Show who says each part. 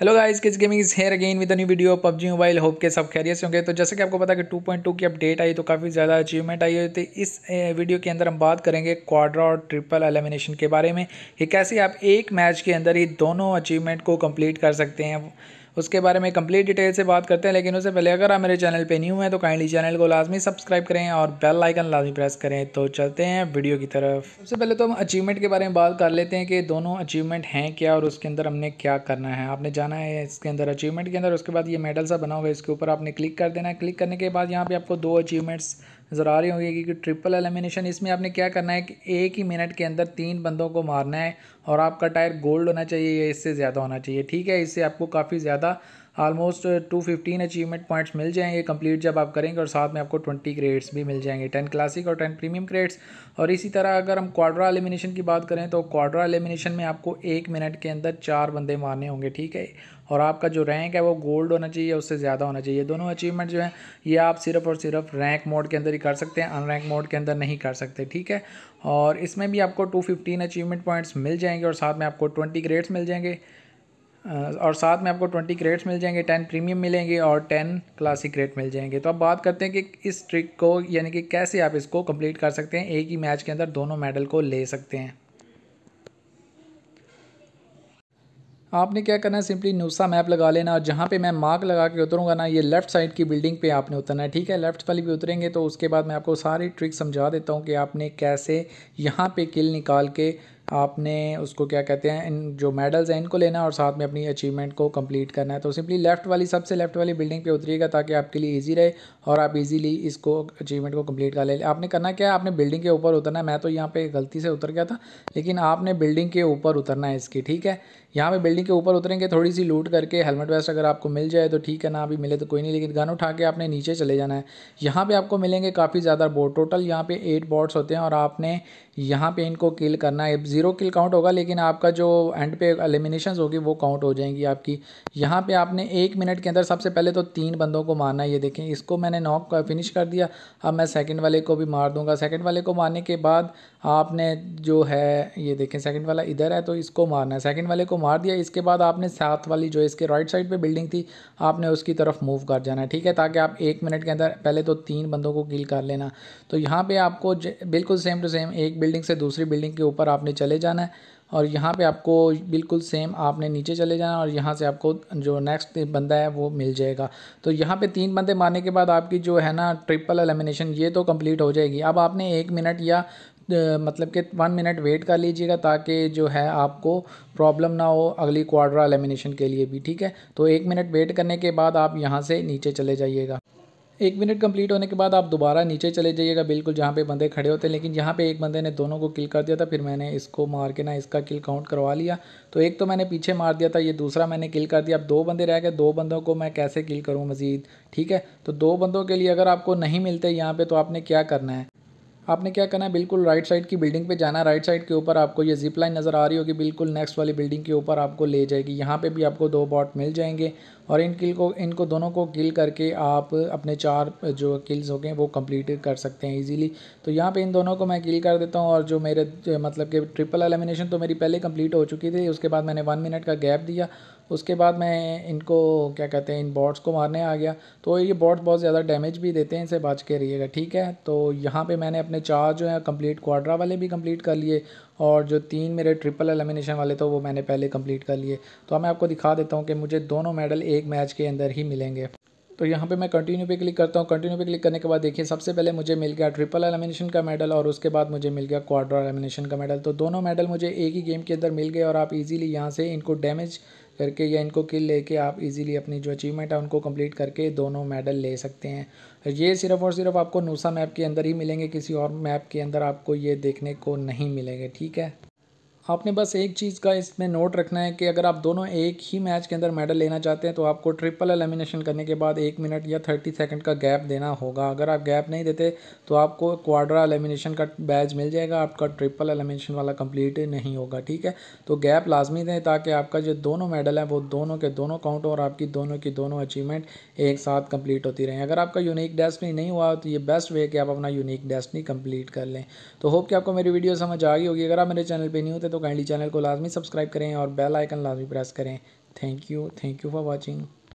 Speaker 1: hello guys किस gaming is here again with new video PUBG mobile hope के सब खैरियत से होंगे तो जैसे कि आपको पता कि 2.2 की अपडेट आई तो काफ़ी ज़्यादा अचीवमेंट आई हुई थी तो इस वीडियो के अंदर हम बात करेंगे क्वाड्रा और ट्रिपल एलिमिनेशन के बारे में कि कैसे आप एक मैच के अंदर ही दोनों अचीवमेंट को कम्प्लीट कर सकते हैं उसके बारे में कंप्लीट डिटेल से बात करते हैं लेकिन उससे पहले अगर आप मेरे चैनल पर न्यू हैं तो काइंडली चैनल को लाजमी सब्सक्राइब करें और बेल आइकन लाजमी प्रेस करें तो चलते हैं वीडियो की तरफ सबसे पहले तो हम अचीवमेंट के बारे में बात कर लेते हैं कि दोनों अचीवमेंट हैं क्या और उसके अंदर हमने क्या करना है आपने जाना है इसके अंदर अचीवमेंट के अंदर उसके बाद ये मेडल सा बना होगा इसके ऊपर आपने क्लिक कर देना है क्लिक करने के बाद यहाँ पर आपको दो अचीवमेंट्स नज़र आ रही होंगी क्योंकि ट्रिपल एलिमिनेशन इसमें आपने क्या करना है कि एक ही मिनट के अंदर तीन बंदों को मारना है और आपका टायर गोल्ड होना चाहिए या इससे ज़्यादा होना चाहिए ठीक है इससे आपको काफ़ी ज़्यादा almost two fifteen achievement points मिल जाएंगे कंप्लीट जब आप करेंगे और साथ में आपको ट्वेंटी ग्रेड्स भी मिल जाएंगे टेन क्लासिक और टेन प्रीमियम ग्रेड्स और इसी तरह अगर हम क्वाड्रा एलिमिनेशन की बात करें तो क्वाड्रा एलिमिनेशन में आपको एक मिनट के अंदर चार बंदे मारने होंगे ठीक है और आपका जो रैंक है वो गोल्ड होना चाहिए उससे ज़्यादा होना चाहिए दोनों अचीवमेंट जो है ये आप सिर्फ और सिर्फ रैंक मोड के अंदर ही कर सकते हैं अनरैंक मोड के अंदर नहीं कर सकते ठीक है और इसमें भी आपको टू फिफ्टीन अचीवमेंट पॉइंट्स मिल जाएंगे और साथ में आपको ट्वेंटी ग्रेड्स मिल जाएंगे और साथ में आपको ट्वेंटी क्रेट्स मिल जाएंगे टेन प्रीमियम मिलेंगे और टेन क्लासिक क्रेट मिल जाएंगे तो अब बात करते हैं कि इस ट्रिक को यानी कि कैसे आप इसको कंप्लीट कर सकते हैं एक ही मैच के अंदर दोनों मेडल को ले सकते हैं आपने क्या करना है सिंपली नुस्सा मैप लगा लेना और जहाँ पे मैं मार्क लगा के उतरूँगा ना ये लेफ्ट साइड की बिल्डिंग पे आपने उतरना है ठीक है लेफ्ट वाली भी उतरेंगे तो उसके बाद मैं आपको सारी ट्रिक समझा देता हूँ कि आपने कैसे यहाँ पे किल निकाल के आपने उसको क्या कहते हैं इन जो मेडल्स हैं इनको लेना और साथ में अपनी अचीवमेंट को कंप्लीट करना है तो सिंपली लेफ्ट वाली सबसे लेफ्ट वाली बिल्डिंग पे उतरिएगा ताकि आपके लिए इजी रहे और आप इजीली इसको अचीवमेंट को कंप्लीट कर ले आपने करना क्या है आपने बिल्डिंग के ऊपर उतरना है मैं तो यहाँ पर गलती से उतर गया था लेकिन आपने बिल्डिंग के ऊपर उतरना है इसकी ठीक है यहाँ पर बिल्डिंग के ऊपर उतरेंगे थोड़ी सी लूट करके हेलमेट वेस्ट अगर आपको मिल जाए तो ठीक है ना अभी मिले तो कोई नहीं लेकिन गन उठा के आपने नीचे चले जाना है यहाँ पर आपको मिलेंगे काफ़ी ज़्यादा बोट टोटल यहाँ पर एट बोर्ड्स होते हैं और आपने यहाँ पर इनको किल करना है ज़ीरो किल काउंट होगा लेकिन आपका जो एंड पे एलिमिनेशन होगी वो काउंट हो जाएंगी आपकी यहाँ पे आपने एक मिनट के अंदर सबसे पहले तो तीन बंदों को मारना है ये देखें इसको मैंने नॉक का फिनिश कर दिया अब मैं सेकंड वाले को भी मार दूंगा सेकंड वाले को मारने के बाद आपने जो है ये देखें सेकेंड वाला इधर है तो इसको मारना है सेकेंड वाले को मार दिया इसके बाद आपने साथ वाली जो इसके राइट साइड पर बिल्डिंग थी आपने उसकी तरफ मूव कर जाना है ठीक है ताकि आप एक मिनट के अंदर पहले तो तीन बंदों को किल कर लेना तो यहाँ पर आपको बिल्कुल सेम टू सेम एक बिल्डिंग से दूसरी बिल्डिंग के ऊपर आपने चले चले जाना है और यहाँ पे आपको बिल्कुल सेम आपने नीचे चले जाना और यहाँ से आपको जो नेक्स्ट बंदा है वो मिल जाएगा तो यहाँ पे तीन बंदे मारने के बाद आपकी जो है ना ट्रिपल एलिमिनेशन ये तो कंप्लीट हो जाएगी अब आपने एक मिनट या मतलब कि वन मिनट वेट कर लीजिएगा ताकि जो है आपको प्रॉब्लम ना हो अगली क्वाड्रा एलिमिनेशन के लिए भी ठीक है तो एक मिनट वेट करने के बाद आप यहाँ से नीचे चले जाइएगा एक मिनट कंप्लीट होने के बाद आप दोबारा नीचे चले जाइएगा बिल्कुल जहाँ पे बंदे खड़े होते हैं लेकिन यहाँ पे एक बंदे ने दोनों को किल कर दिया था फिर मैंने इसको मार के ना इसका किल काउंट करवा लिया तो एक तो मैंने पीछे मार दिया था ये दूसरा मैंने किल कर दिया अब दो बंदे रह गए दो बंदों को मैं कैसे किल करूँ मज़ीद ठीक है तो दो बंदों के लिए अगर आपको नहीं मिलते यहाँ पर तो आपने क्या करना है आपने क्या करना है बिल्कुल राइट साइड की बिल्डिंग पे जाना राइट साइड के ऊपर आपको ये जिप लाइन नज़र आ रही होगी बिल्कुल नेक्स्ट वाली बिल्डिंग के ऊपर आपको ले जाएगी यहाँ पे भी आपको दो बॉट मिल जाएंगे और इन किल को इनको दोनों को किल करके आप अपने चार जो किल्स हो गए वो कंप्लीट कर सकते हैं इजीली तो यहाँ पे इन दोनों को मैं किल कर देता हूँ और जो मेरे जो मतलब कि ट्रिपल एलिमिनेशन तो मेरी पहले कंप्लीट हो चुकी थी उसके बाद मैंने वन मिनट का गैप दिया उसके बाद मैं इनको क्या कहते हैं इन बॉट्स को मारने आ गया तो ये बॉट बहुत ज़्यादा डैमेज भी देते हैं इनसे बच के रहिएगा ठीक है तो यहाँ पे मैंने अपने चार जो है कंप्लीट क्वाड्रा वाले भी कंप्लीट कर लिए और जो तीन मेरे ट्रिपल एलिमिनेशन वाले थे तो वो मैंने पहले कम्प्लीट कर लिए तो मैं आपको दिखा देता हूँ कि मुझे दोनों मेडल एक मैच के अंदर ही मिलेंगे तो यहाँ पे मैं कंटिन्यू पे क्लिक करता हूँ कंटिन्यू पे क्लिक करने के बाद देखिए सबसे पहले मुझे मिल गया ट्रिपल एलिमिनेशन का मेडल और उसके बाद मुझे मिल गया क्वार्टर एलिमिनेशन का मेडल तो दोनों मेडल मुझे एक ही गेम के अंदर मिल गए और आप इजीली यहाँ से इनको डैमेज करके या इनको किल लेके आप इजीली अपनी जो अचीवमेंट है उनको कंप्लीट करके दोनों मेडल ले सकते हैं ये सिर्फ और सिर्फ आपको नूसा मैप के अंदर ही मिलेंगे किसी और मैप के अंदर आपको ये देखने को नहीं मिलेंगे ठीक है आपने बस एक चीज़ का इसमें नोट रखना है कि अगर आप दोनों एक ही मैच के अंदर मेडल लेना चाहते हैं तो आपको ट्रिपल एलिमिनेशन करने के बाद एक मिनट या थर्टी सेकंड का गैप देना होगा अगर आप गैप नहीं देते तो आपको क्वाड्रा एलिमिनेशन का बैच मिल जाएगा आपका ट्रिपल एलिमिनेशन वाला कम्प्लीट नहीं होगा ठीक है तो गैप लाजमी दें ताकि आपका जो दोनों मेडल है वो दोनों के दोनों काउंट और आपकी दोनों की दोनों अचीवमेंट एक साथ कम्प्लीट होती रहें अगर आपका यूनिक डेस्टनी नहीं हुआ तो ये बेस्ट वे कि आप अपना यूनिक डेस्टनी कंप्लीट कर लें तो होप कि आपको मेरी वीडियो समझ आ गई होगी अगर आप मेरे चैनल पर नहीं होते तो तो काइंडली चैनल को लाजमी सब्सक्राइब करें और बेल आइकन लाजमी प्रेस करें thank you thank you for watching